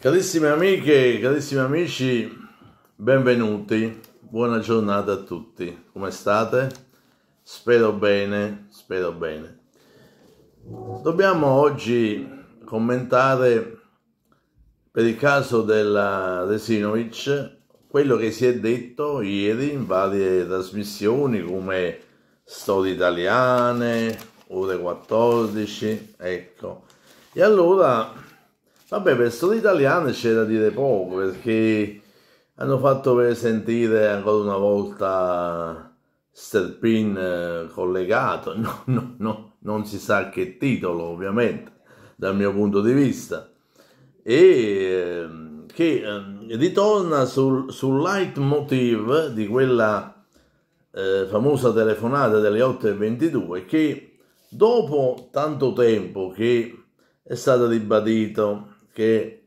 Carissime amiche, carissimi amici, benvenuti, buona giornata a tutti. Come state? Spero bene, spero bene. Dobbiamo oggi commentare per il caso della Resinovic quello che si è detto ieri in varie trasmissioni come Storie Italiane, Ore 14, ecco. E allora Vabbè, per storie italiane c'è da dire poco perché hanno fatto sentire ancora una volta Sterpin eh, collegato, no, no, no, non si sa che titolo ovviamente dal mio punto di vista, e ehm, che ehm, ritorna sul, sul leitmotiv di quella eh, famosa telefonata delle 8.22 che dopo tanto tempo che è stato ribadito che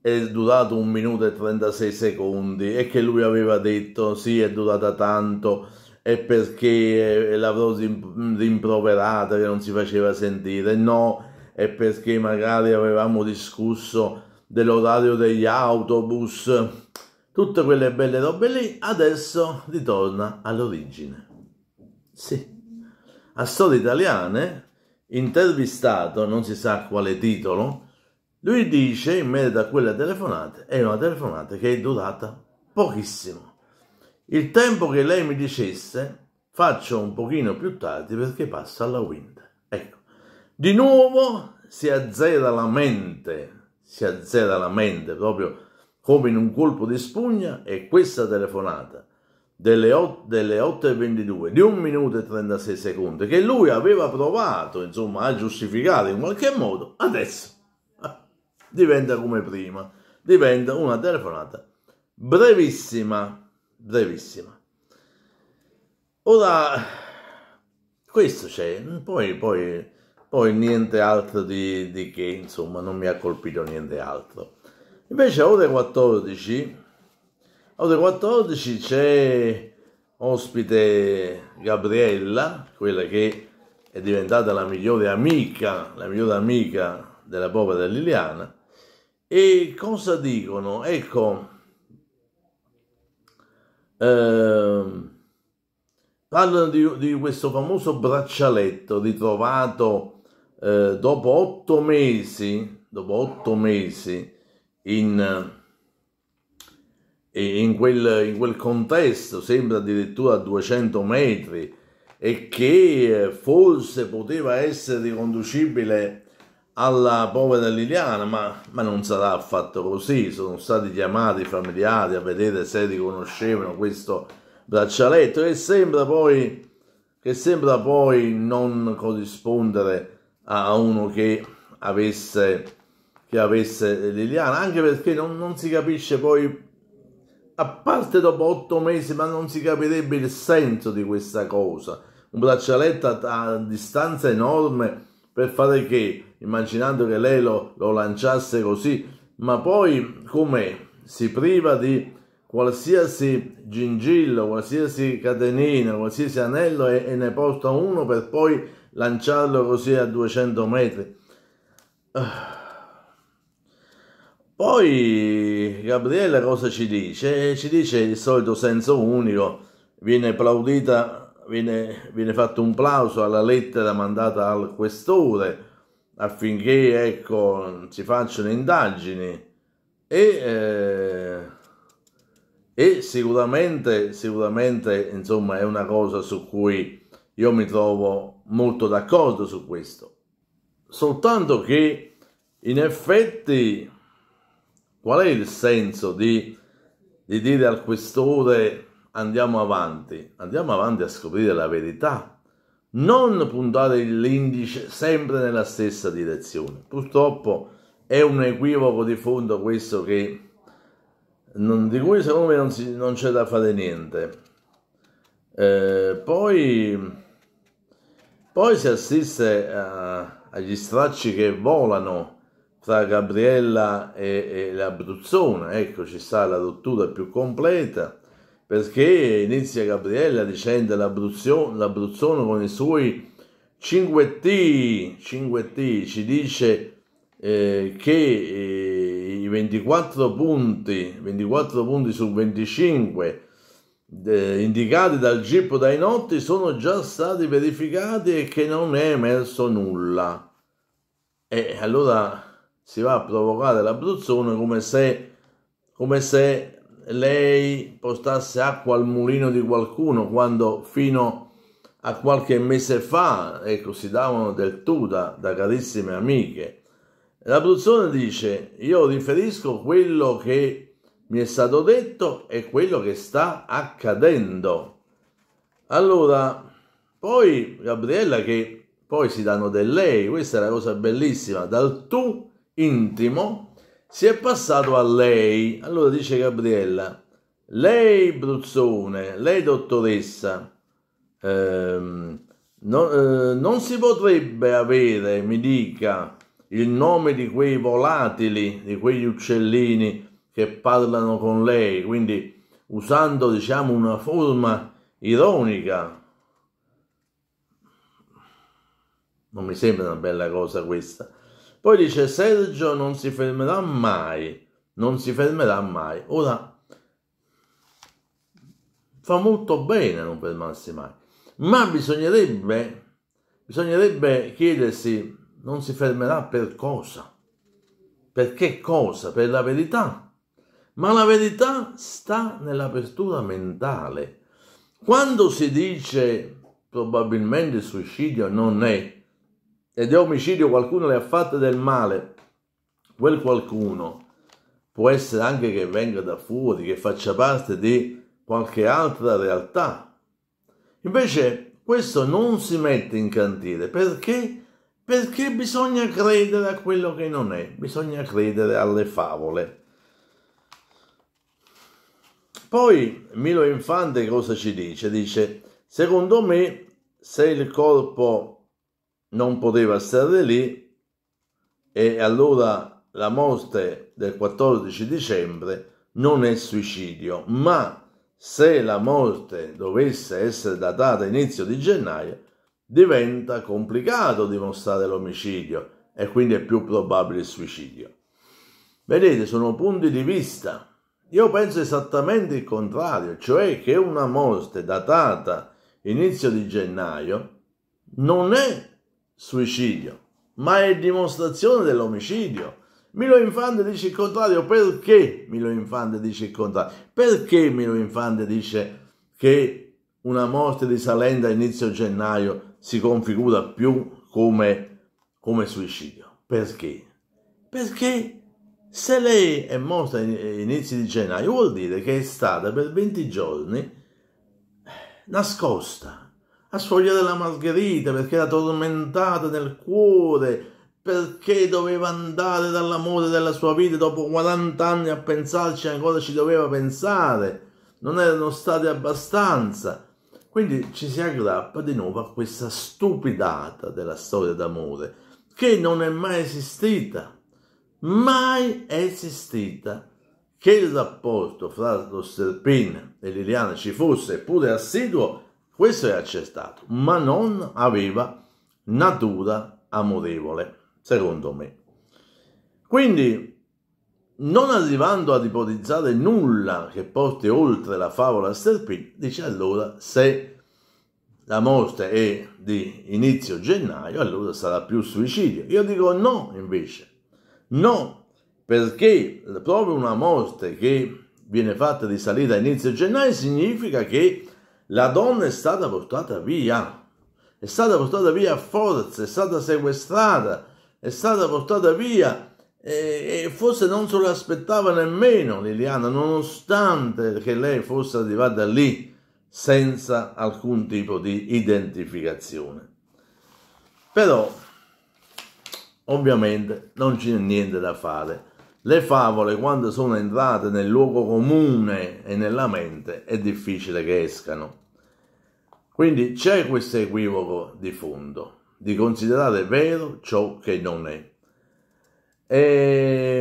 è durato un minuto e 36 secondi e che lui aveva detto sì è durata tanto e perché l'avrò rimproverata che non si faceva sentire no è perché magari avevamo discusso dell'orario degli autobus tutte quelle belle robe lì adesso ritorna all'origine sì a storie italiane intervistato non si sa quale titolo lui dice, in merito a quella telefonata, è una telefonata che è durata pochissimo. Il tempo che lei mi dicesse, faccio un pochino più tardi perché passa alla wind. Ecco, di nuovo si azzera la mente, si azzera la mente proprio come in un colpo di spugna e questa telefonata delle 8, delle 8 e 22 di 1 minuto e 36 secondi che lui aveva provato insomma a giustificare in qualche modo adesso diventa come prima, diventa una telefonata brevissima, brevissima. Ora, questo c'è, poi, poi, poi niente altro di, di che, insomma, non mi ha colpito niente altro. Invece a ore 14, a ore 14 c'è ospite Gabriella, quella che è diventata la migliore amica, la migliore amica della povera Liliana, e cosa dicono? Ecco, eh, parlano di, di, questo famoso braccialetto ritrovato eh, dopo otto mesi, dopo otto mesi in, in, quel, in quel contesto, sembra addirittura a 200 metri, e che eh, forse poteva essere riconducibile alla povera Liliana, ma, ma, non sarà affatto così, sono stati chiamati i familiari a vedere se riconoscevano questo braccialetto che sembra poi, che sembra poi non corrispondere a uno che avesse, che avesse Liliana, anche perché non, non si capisce poi, a parte dopo otto mesi, ma non si capirebbe il senso di questa cosa, un braccialetto a, a distanza enorme per fare che? immaginando che lei lo, lo lanciasse così, ma poi come si priva di qualsiasi gingillo, qualsiasi catenina, qualsiasi anello e, e ne porta uno per poi lanciarlo così a 200 metri. Poi Gabriele cosa ci dice? Ci dice il solito senso unico, viene applaudita, viene, viene fatto un plauso alla lettera mandata al questore, affinché ecco, si facciano indagini e, eh, e sicuramente, sicuramente insomma, è una cosa su cui io mi trovo molto d'accordo su questo. Soltanto che in effetti qual è il senso di, di dire al questore andiamo avanti? Andiamo avanti a scoprire la verità non puntare l'indice sempre nella stessa direzione. Purtroppo è un equivoco di fondo questo che, non, di cui secondo me non, si, non, c'è da fare niente. Eh, poi, poi, si assiste a, agli stracci che volano tra Gabriella e, e l'Abruzzona, ecco ci sta la rottura più completa perché inizia Gabriella dicendo l'Abruzzone con i suoi 5T, 5T ci dice eh, che eh, i 24 punti, 24 punti su 25 eh, indicati dal GIP dai notti sono già stati verificati e che non è emerso nulla. E allora si va a provocare l'Abruzzone come se, come se lei postasse acqua al mulino di qualcuno quando fino a qualche mese fa, ecco, si davano del tu da, da carissime amiche. La Bruzzone dice, io riferisco quello che mi è stato detto e quello che sta accadendo. Allora, poi Gabriella che poi si danno del lei, questa è la cosa bellissima, dal tu intimo si è passato a lei, allora dice Gabriella, lei Bruzzone, lei dottoressa, ehm, no, eh, non si potrebbe avere, mi dica, il nome di quei volatili, di quegli uccellini che parlano con lei, quindi usando diciamo una forma ironica. Non mi sembra una bella cosa questa. Poi dice Sergio non si fermerà mai, non si fermerà mai. Ora, fa molto bene non fermarsi mai, ma bisognerebbe, bisognerebbe chiedersi non si fermerà per cosa? Per che cosa? Per la verità. Ma la verità sta nell'apertura mentale. Quando si dice probabilmente il suicidio non è ed è omicidio qualcuno le ha fatte del male, quel qualcuno può essere anche che venga da fuori, che faccia parte di qualche altra realtà. Invece questo non si mette in cantiere perché? Perché bisogna credere a quello che non è, bisogna credere alle favole. Poi Milo Infante cosa ci dice? Dice, secondo me se il corpo non poteva stare lì e allora la morte del 14 dicembre non è suicidio, ma se la morte dovesse essere datata inizio di gennaio, diventa complicato dimostrare l'omicidio e quindi è più probabile il suicidio. Vedete, sono punti di vista. Io penso esattamente il contrario, cioè che una morte datata inizio di gennaio non è suicidio, ma è dimostrazione dell'omicidio. Milo Infante dice il contrario, perché Milo Infante dice il contrario? Perché Milo Infante dice che una morte di Salenda a inizio gennaio si configura più come, come suicidio? Perché? Perché se lei è morta a eh, inizio di gennaio vuol dire che è stata per 20 giorni eh, nascosta, a sfogliare la margherita perché era tormentata nel cuore, perché doveva andare dall'amore della sua vita dopo 40 anni a pensarci ancora ci doveva pensare, non erano state abbastanza. Quindi ci si aggrappa di nuovo a questa stupidata della storia d'amore che non è mai esistita, mai esistita che il rapporto fra lo Serpin e Liliana ci fosse, eppure assiduo, questo è accertato, ma non aveva natura amorevole, secondo me. Quindi, non arrivando ad ipotizzare nulla che porti oltre la favola Sterpin, dice allora se la morte è di inizio gennaio, allora sarà più suicidio. Io dico no, invece. No, perché proprio una morte che viene fatta di salita a inizio gennaio significa che la donna è stata portata via, è stata portata via a forza, è stata sequestrata, è stata portata via e, forse non se lo aspettava nemmeno Liliana, nonostante che lei fosse arrivata lì senza alcun tipo di identificazione. Però ovviamente non c'è niente da fare. Le favole, quando sono entrate nel luogo comune e nella mente, è difficile che escano. Quindi c'è questo equivoco di fondo, di considerare vero ciò che non è. E,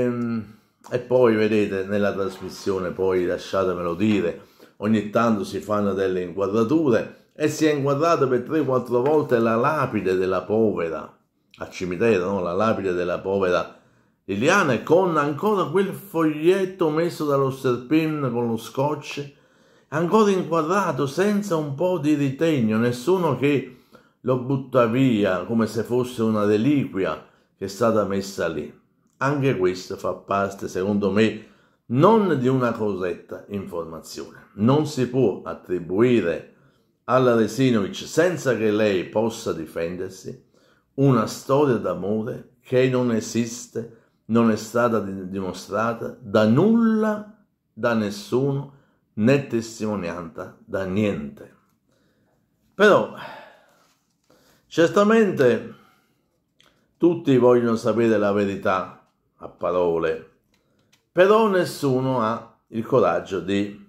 ehm, e poi vedete nella trasmissione, poi lasciatemelo dire, ogni tanto si fanno delle inquadrature e si è inquadrata per 3-4 volte la lapide della povera, al cimitero, no? la lapide della povera Eliana con ancora quel foglietto messo dallo serpin con lo scotch, ancora inquadrato senza un po' di ritegno, nessuno che lo butta via come se fosse una reliquia che è stata messa lì. Anche questo fa parte, secondo me, non di una corretta informazione. Non si può attribuire alla Resinovic senza che lei possa difendersi una storia d'amore che non esiste non è stata dimostrata da nulla, da nessuno, né testimoniata da niente. Però certamente tutti vogliono sapere la verità a parole, però nessuno ha il coraggio di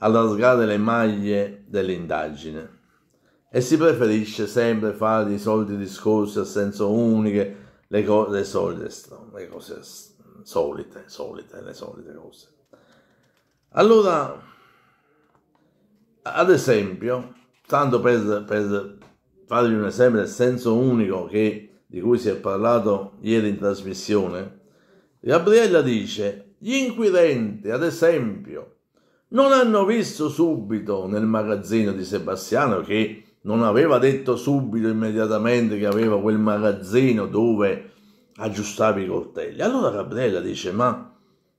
allargare le maglie dell'indagine e si preferisce sempre fare i soliti discorsi a senso unico le cose solite, le cose solite, solite, le solite cose. Allora, ad esempio, tanto per, per farvi un esempio del senso unico che, di cui si è parlato ieri in trasmissione, Gabriella dice, gli inquirenti, ad esempio, non hanno visto subito nel magazzino di Sebastiano che non aveva detto subito, immediatamente, che aveva quel magazzino dove aggiustava i coltelli. Allora Gabriella dice, ma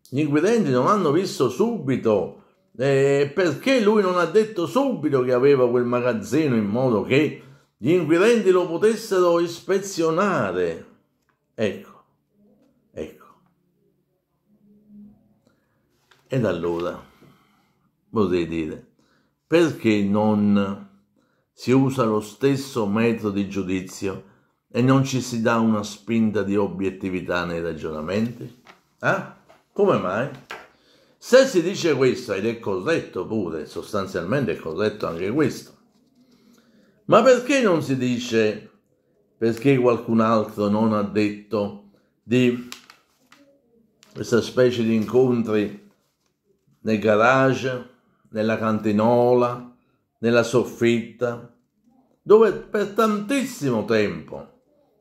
gli inquirenti non hanno visto subito, eh, perché lui non ha detto subito che aveva quel magazzino in modo che gli inquirenti lo potessero ispezionare? Ecco, ecco. Ed allora, vorrei dire, perché non si usa lo stesso metodo di giudizio e non ci si dà una spinta di obiettività nei ragionamenti? Ah, come mai? Se si dice questo, ed è corretto pure, sostanzialmente è corretto anche questo, ma perché non si dice perché qualcun altro non ha detto di questa specie di incontri nel garage, nella cantinola, nella soffitta, dove per tantissimo tempo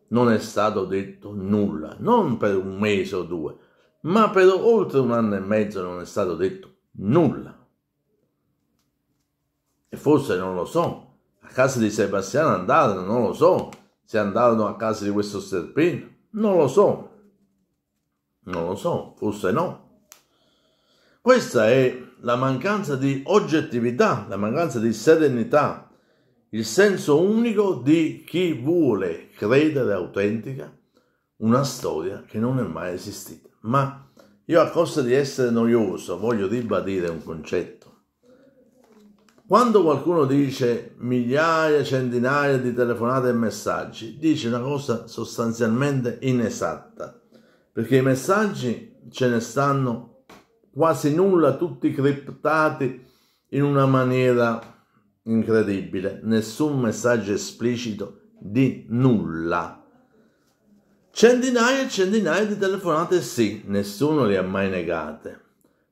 non è stato detto nulla, non per un mese o due, ma per oltre un anno e mezzo non è stato detto nulla. E forse non lo so, a casa di Sebastiano andarono, non lo so, se andarono a casa di questo serpino, non lo so, non lo so, forse no. Questa è la mancanza di oggettività, la mancanza di serenità, il senso unico di chi vuole credere autentica una storia che non è mai esistita. Ma io a costo di essere noioso voglio ribadire un concetto. Quando qualcuno dice migliaia, centinaia di telefonate e messaggi, dice una cosa sostanzialmente inesatta, perché i messaggi ce ne stanno quasi nulla tutti criptati in una maniera incredibile, nessun messaggio esplicito di nulla. Centinaia e centinaia di telefonate sì, nessuno le ha mai negate,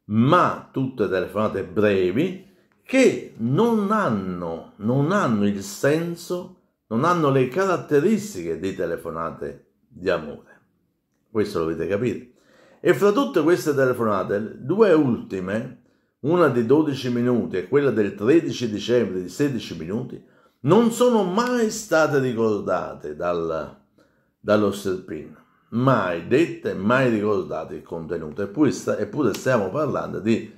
ma tutte telefonate brevi che non hanno, non hanno il senso, non hanno le caratteristiche di telefonate di amore. Questo lo dovete capire. E fra tutte queste telefonate, due ultime, una di 12 minuti e quella del 13 dicembre di 16 minuti, non sono mai state ricordate dal, dallo Serpin, mai dette, mai ricordate il contenuto, eppure, sta, eppure stiamo parlando di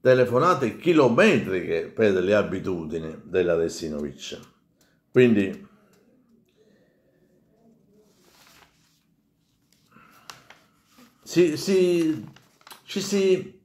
telefonate chilometriche per le abitudini della Resinovic. Quindi si, si, ci si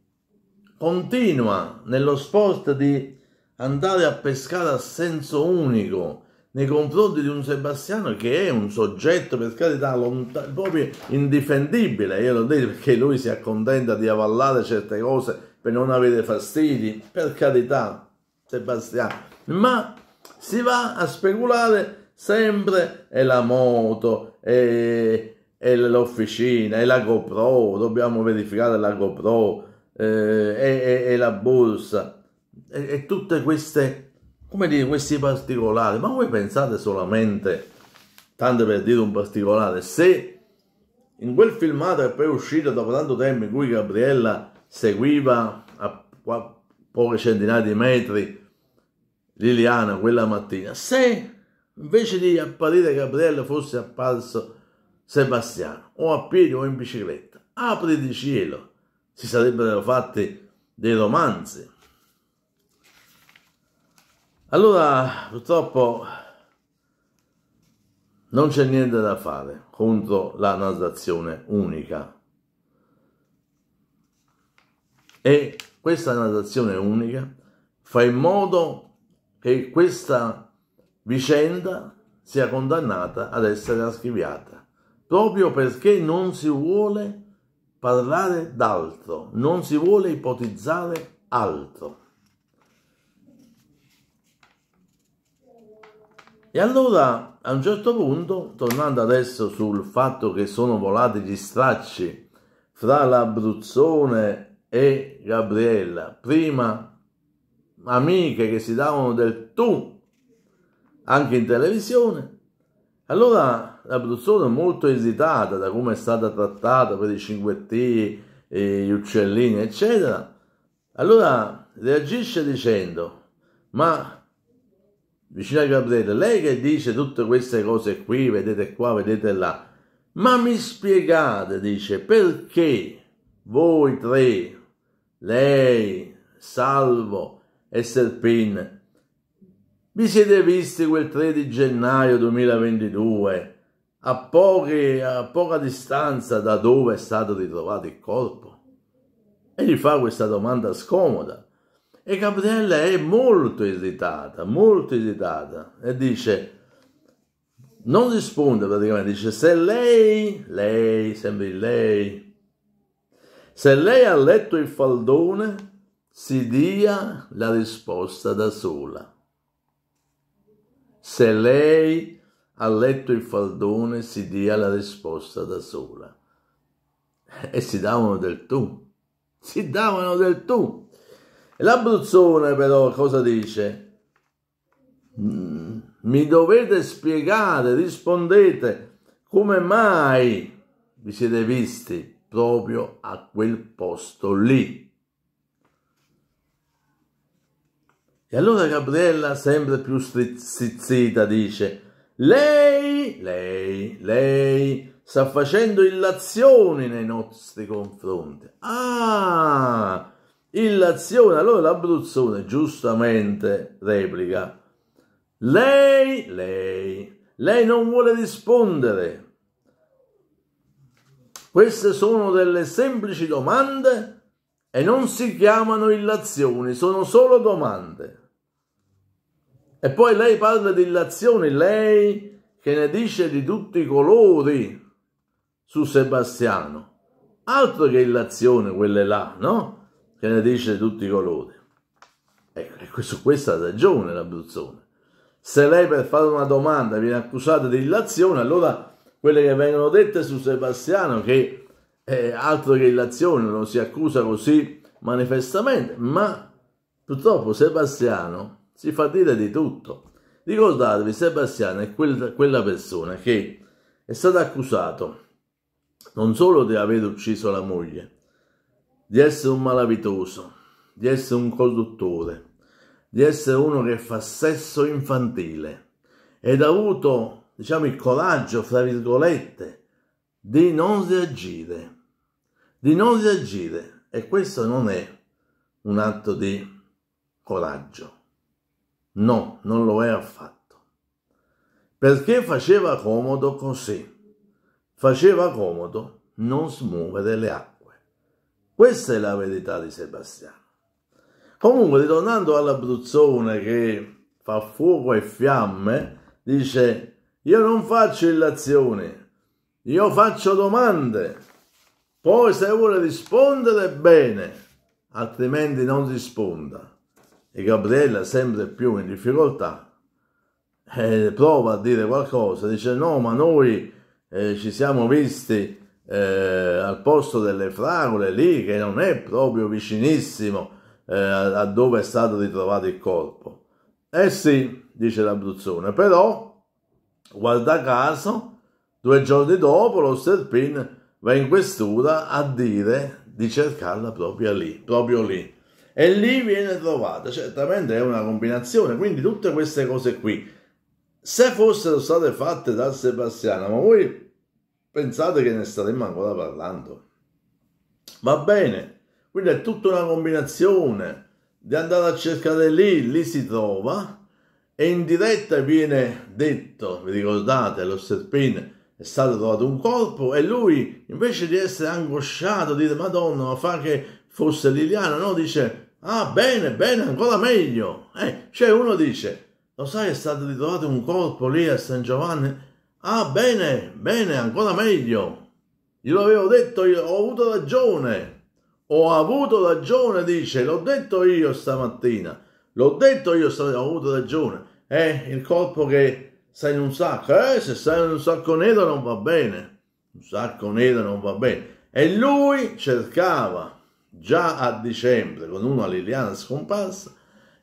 continua nello sport di andare a pescare a senso unico nei confronti di un Sebastiano che è un soggetto per carità lontano, proprio indifendibile, io lo dico perché lui si accontenta di avallare certe cose per non avere fastidi, per carità Sebastiano, ma si va a speculare sempre e la moto e, è l'officina, e la GoPro, dobbiamo verificare la GoPro, eh, è, è, la borsa, e, e tutte queste, come dire, questi particolari. Ma voi pensate solamente, tanto per dire un particolare, se in quel filmato che poi è uscito dopo tanto tempo in cui Gabriella seguiva a poche centinaia di metri Liliana quella mattina, se invece di apparire Gabriella fosse apparso Sebastiano, o a piedi o in bicicletta. Apri di cielo, si sarebbero fatti dei romanzi. Allora, purtroppo non c'è niente da fare contro la narrazione unica. E questa narrazione unica fa in modo che questa vicenda sia condannata ad essere archiviata proprio perché non si vuole parlare d'altro, non si vuole ipotizzare altro. E allora a un certo punto, tornando adesso sul fatto che sono volati gli stracci fra l'Abruzzone e Gabriella, prima amiche che si davano del tu anche in televisione, allora la produzione molto esitata da come è stata trattata per i 5 T, gli uccellini, eccetera, allora reagisce dicendo, ma vicino a Gabriele, lei che dice tutte queste cose qui, vedete qua, vedete là, ma mi spiegate, dice, perché voi tre, lei, Salvo e Serpin, vi siete visti quel 3 di gennaio 2022 a, poche, a poca distanza da dove è stato ritrovato il corpo? E gli fa questa domanda scomoda. E Gabriella è molto irritata, molto irritata, e dice, non risponde praticamente, dice se lei, lei, sempre lei, se lei ha letto il faldone, si dia la risposta da sola. Se lei ha letto il faldone si dia la risposta da sola. E si davano del tu, si davano del tu. E l'Abruzzone però cosa dice? Mm, Mi dovete spiegare, rispondete, come mai vi siete visti proprio a quel posto lì? E allora Gabriella, sempre più stizzita, dice, lei, lei, lei sta facendo illazioni nei nostri confronti. Ah, illazione. Allora l'Abruzzone giustamente replica. Lei, lei, lei non vuole rispondere. Queste sono delle semplici domande e non si chiamano illazioni, sono solo domande. E poi lei parla di illazioni, lei che ne dice di tutti i colori su Sebastiano. Altro che illazione quelle là, no? Che ne dice di tutti i colori. Ecco, su questa ragione l'Abruzzone. Se lei per fare una domanda viene accusata di illazione, allora quelle che vengono dette su Sebastiano, che è eh, altro che illazione, non si accusa così manifestamente, ma purtroppo Sebastiano si fa dire di tutto. Ricordatevi, Sebastiano è quel, quella persona che è stato accusato non solo di aver ucciso la moglie, di essere un malavitoso, di essere un conduttore, di essere uno che fa sesso infantile ed ha avuto, diciamo, il coraggio, fra virgolette, di non reagire, di non reagire. E questo non è un atto di coraggio. No, non lo è affatto. Perché faceva comodo così. Faceva comodo non smuovere le acque. Questa è la verità di Sebastiano. Comunque, ritornando all'Abruzzone che fa fuoco e fiamme, dice io non faccio illazioni, io faccio domande. Poi se vuole rispondere bene, altrimenti non risponda e Gabriella sempre più in difficoltà eh, prova a dire qualcosa, dice no ma noi eh, ci siamo visti eh, al posto delle fragole lì che non è proprio vicinissimo eh, a, a dove è stato ritrovato il corpo. Eh sì, dice l'Abruzzone, però guarda caso due giorni dopo lo Serpin va in questura a dire di cercarla proprio lì, proprio lì e lì viene trovata. Certamente è una combinazione, quindi tutte queste cose qui, se fossero state fatte da Sebastiano, ma voi pensate che ne staremmo ancora parlando? Va bene, quindi è tutta una combinazione di andare a cercare lì, lì si trova e in diretta viene detto, vi ricordate, lo Serpin è stato trovato un corpo e lui invece di essere angosciato, dire Madonna, ma fa che fosse Liliana, no, dice Ah, bene, bene, ancora meglio. Eh, cioè uno dice, lo sai è stato ritrovato un corpo lì a San Giovanni? Ah, bene, bene, ancora meglio. Glielo avevo detto io, ho avuto ragione. Ho avuto ragione, dice, l'ho detto io stamattina. L'ho detto io ho avuto ragione. Eh, il corpo che sta in un sacco, eh, se sta in un sacco nero non va bene. Un sacco nero non va bene. E lui cercava Già a dicembre, con una Liliana scomparsa,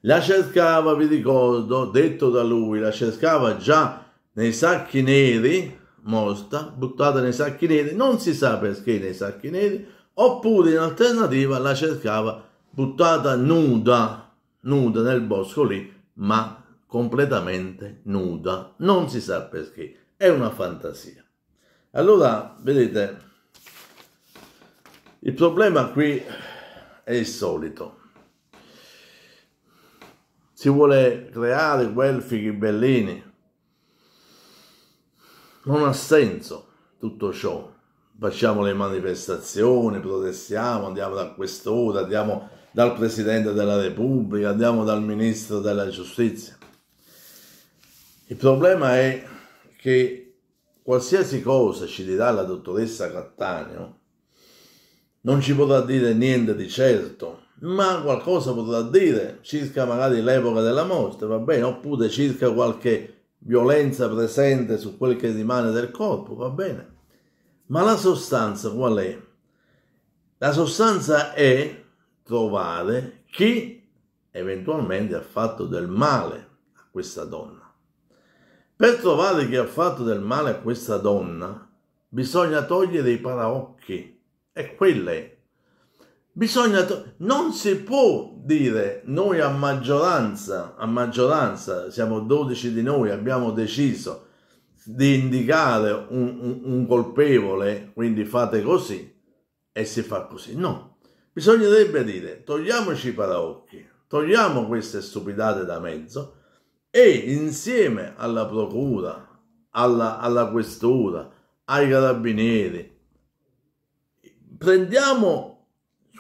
la cercava, vi ricordo, detto da lui, la cercava già nei sacchi neri, morta, buttata nei sacchi neri, non si sa perché nei sacchi neri, oppure in alternativa la cercava buttata nuda, nuda nel bosco lì, ma completamente nuda, non si sa perché, è una fantasia. Allora, vedete, il problema qui è il solito. Si vuole creare guelfi ghibellini. Non ha senso tutto ciò. Facciamo le manifestazioni, protestiamo, andiamo da quest'ora, andiamo dal Presidente della Repubblica, andiamo dal Ministro della Giustizia. Il problema è che qualsiasi cosa ci dirà la dottoressa Cattaneo, non ci potrà dire niente di certo, ma qualcosa potrà dire circa magari l'epoca della morte, va bene, oppure circa qualche violenza presente su quel che rimane del corpo, va bene. Ma la sostanza qual è? La sostanza è trovare chi eventualmente ha fatto del male a questa donna. Per trovare chi ha fatto del male a questa donna bisogna togliere i paraocchi è quella. Bisogna, non si può dire noi a maggioranza, a maggioranza, siamo 12 di noi, abbiamo deciso di indicare un, un, un colpevole, quindi fate così e si fa così. No, bisognerebbe dire togliamoci i paraocchi, togliamo queste stupidate da mezzo e insieme alla procura, alla, alla questura, ai carabinieri, prendiamo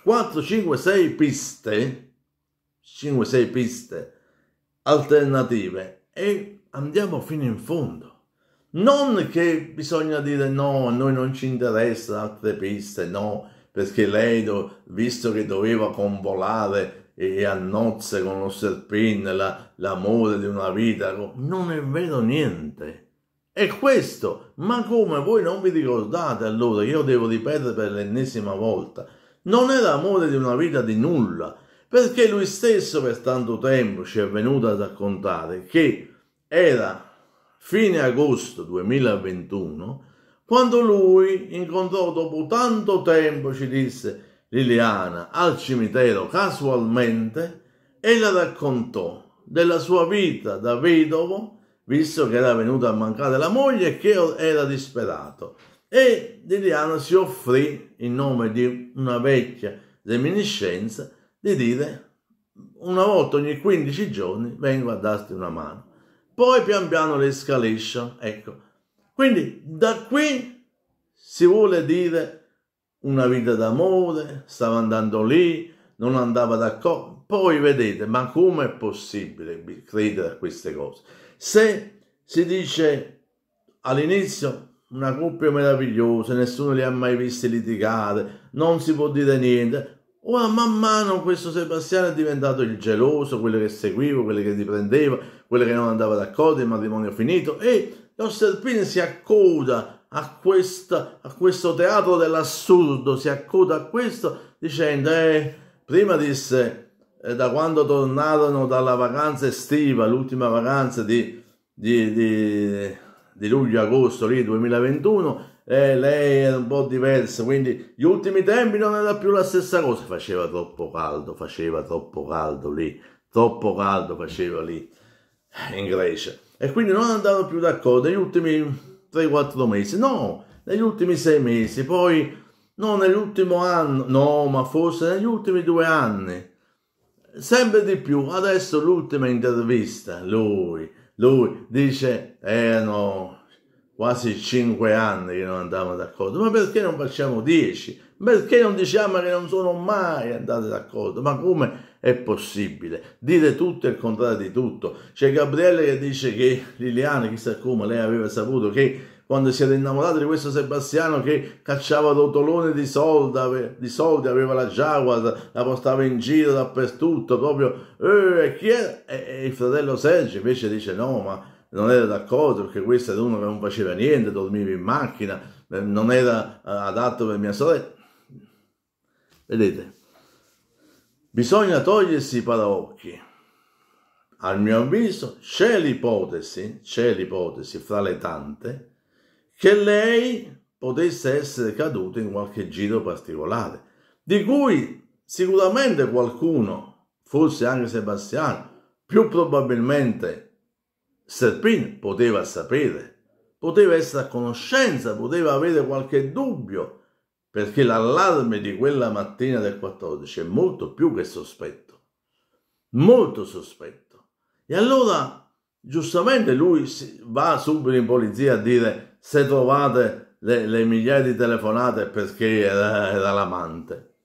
4, 5, 6 piste, 5, 6 piste alternative e andiamo fino in fondo. Non che bisogna dire no, a noi non ci interessano altre piste, no, perché lei, visto che doveva convolare e a nozze con lo serpin, l'amore di una vita, non è vero niente è questo. Ma come voi non vi ricordate allora? Io devo ripetere per l'ennesima volta. Non era amore di una vita di nulla, perché lui stesso per tanto tempo ci è venuto a raccontare che era fine agosto 2021 quando lui incontrò dopo tanto tempo, ci disse Liliana, al cimitero casualmente e la raccontò della sua vita da vedovo visto che era venuta a mancare la moglie che era disperato. E Liliano si offrì, in nome di una vecchia reminiscenza, di dire una volta ogni 15 giorni vengo a darti una mano. Poi pian piano l'escalation, ecco. Quindi da qui si vuole dire una vita d'amore, stava andando lì, non andava d'accordo. Poi vedete, ma come è possibile credere a queste cose? Se si dice all'inizio una coppia meravigliosa, nessuno li ha mai visti litigare, non si può dire niente. Ora man mano questo Sebastiano è diventato il geloso, quello che seguiva, quello che riprendeva, quello che non andava d'accordo, il matrimonio finito e lo Osterpin si accoda a, questa, a questo teatro dell'assurdo, si accoda a questo dicendo eh, prima disse da quando tornarono dalla vacanza estiva, l'ultima vacanza di, di, di, di luglio-agosto 2021, eh, lei era un po' diversa, quindi gli ultimi tempi non era più la stessa cosa, faceva troppo caldo, faceva troppo caldo lì, troppo caldo faceva lì eh, in Grecia e quindi non andavano più d'accordo negli ultimi 3-4 mesi, no, negli ultimi 6 mesi, poi no, nell'ultimo anno, no, ma forse negli ultimi due anni sempre di più. Adesso l'ultima intervista, lui, lui dice erano quasi cinque anni che non andavamo d'accordo, ma perché non facciamo dieci? Perché non diciamo che non sono mai andati d'accordo? Ma come? è possibile. Dire tutto e il contrario di tutto. C'è Gabriele che dice che Liliana, chissà come, lei aveva saputo che quando si era innamorato di questo Sebastiano che cacciava rotolone di soldi, di soldi aveva la Jaguar, la portava in giro dappertutto, proprio, eh, chi è? E, il fratello Sergio invece dice no, ma non era d'accordo perché questo era uno che non faceva niente, dormiva in macchina, eh, non era eh, adatto per mia sorella. Vedete? Bisogna togliersi i paraocchi. Al mio avviso c'è l'ipotesi, c'è l'ipotesi fra le tante, che lei potesse essere caduta in qualche giro particolare, di cui sicuramente qualcuno, forse anche Sebastiano, più probabilmente Serpin, poteva sapere, poteva essere a conoscenza, poteva avere qualche dubbio perché l'allarme di quella mattina del 14 è molto più che sospetto, molto sospetto. E allora, giustamente, lui va subito in polizia a dire se trovate le, le migliaia di telefonate perché era, era l'amante.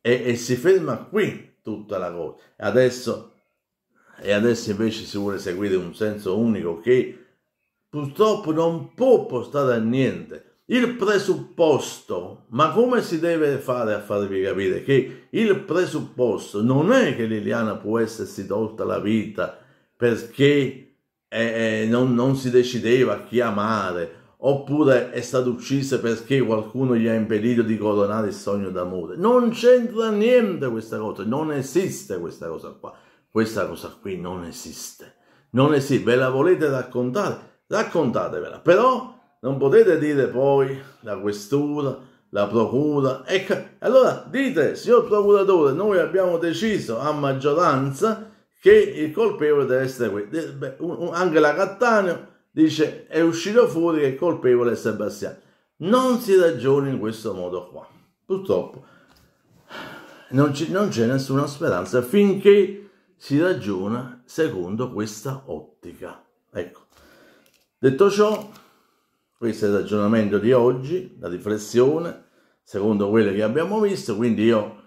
E, e, si ferma qui tutta la cosa. Adesso, e adesso invece si vuole seguire un senso unico che purtroppo non può portare a niente, il presupposto, ma come si deve fare a farvi capire che il presupposto non è che Liliana può essersi tolta la vita perché eh, eh non, non si decideva a chiamare oppure è stata uccisa perché qualcuno gli ha impedito di coronare il sogno d'amore. Non c'entra niente questa cosa, non esiste questa cosa qua. Questa cosa qui non esiste. Non esiste, ve la volete raccontare? Raccontatevela, però non potete dire poi la questura, la procura. Ecco, allora dite, signor procuratore, noi abbiamo deciso a maggioranza che il colpevole deve essere questo. Anche la Cattaneo dice, è uscito fuori che il colpevole è Sebastiano. Non si ragiona in questo modo qua. Purtroppo non c'è nessuna speranza finché si ragiona secondo questa ottica. Ecco, detto ciò, questo è il ragionamento di oggi, la riflessione, secondo quelle che abbiamo visto, quindi io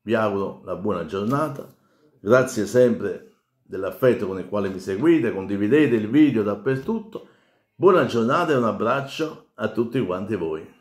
vi auguro la buona giornata, grazie sempre dell'affetto con il quale mi seguite, condividete il video dappertutto, buona giornata e un abbraccio a tutti quanti voi.